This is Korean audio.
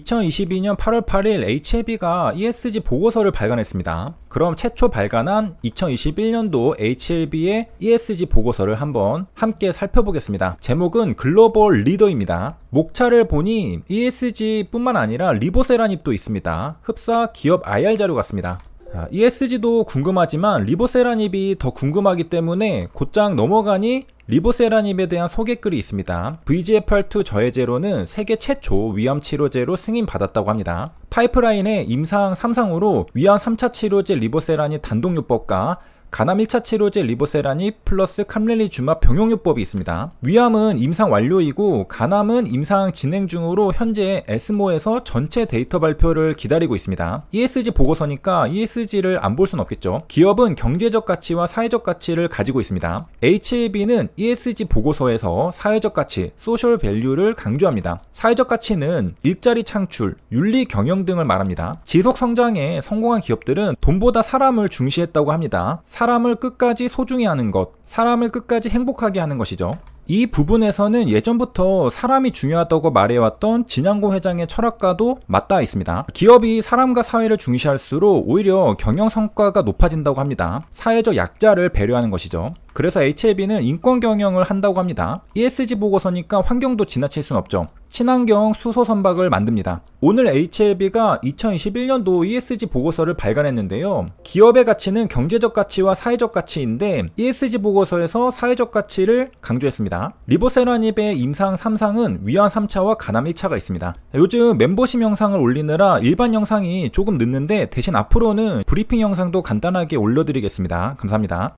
2022년 8월 8일 HLB가 ESG 보고서를 발간했습니다. 그럼 최초 발간한 2021년도 HLB의 ESG 보고서를 한번 함께 살펴보겠습니다. 제목은 글로벌 리더입니다. 목차를 보니 ESG뿐만 아니라 리보세라입도 있습니다. 흡사 기업 IR 자료 같습니다. 아, ESG도 궁금하지만 리보세라닙이 더 궁금하기 때문에 곧장 넘어가니 리보세라닙에 대한 소개글이 있습니다. VGFR2 저해제로는 세계 최초 위암 치료제로 승인받았다고 합니다. 파이프라인의 임상 3상으로 위암 3차 치료제 리보세라닙 단독요법과 가암 1차 치료제 리보세라니 플러스 캄렐리주마 병용요법이 있습니다. 위암은 임상 완료이고 가암은 임상 진행 중으로 현재 에스모에서 전체 데이터 발표를 기다리고 있습니다. ESG 보고서니까 ESG를 안 볼 순 없겠죠. 기업은 경제적 가치와 사회적 가치를 가지고 있습니다. HAB는 ESG 보고서에서 사회적 가치, 소셜 밸류를 강조합니다. 사회적 가치는 일자리 창출, 윤리 경영 등을 말합니다. 지속 성장에 성공한 기업들은 돈보다 사람을 중시했다고 합니다. 사람을 끝까지 소중히 하는 것, 사람을 끝까지 행복하게 하는 것이죠. 이 부분에서는 예전부터 사람이 중요하다고 말해왔던 진양고 회장의 철학과도 맞닿아 있습니다. 기업이 사람과 사회를 중시할수록 오히려 경영 성과가 높아진다고 합니다. 사회적 약자를 배려하는 것이죠. 그래서 HLB는 인권 경영을 한다고 합니다. ESG 보고서니까 환경도 지나칠 순 없죠. 친환경 수소 선박을 만듭니다. 오늘 HLB가 2021년도 ESG 보고서를 발간했는데요. 기업의 가치는 경제적 가치와 사회적 가치인데 ESG 보고서에서 사회적 가치를 강조했습니다. 리보세라닙의 임상 3상은 위안 3차와 가남 1차가 있습니다. 요즘 멤버십 영상을 올리느라 일반 영상이 조금 늦는데 대신 앞으로는 브리핑 영상도 간단하게 올려드리겠습니다. 감사합니다.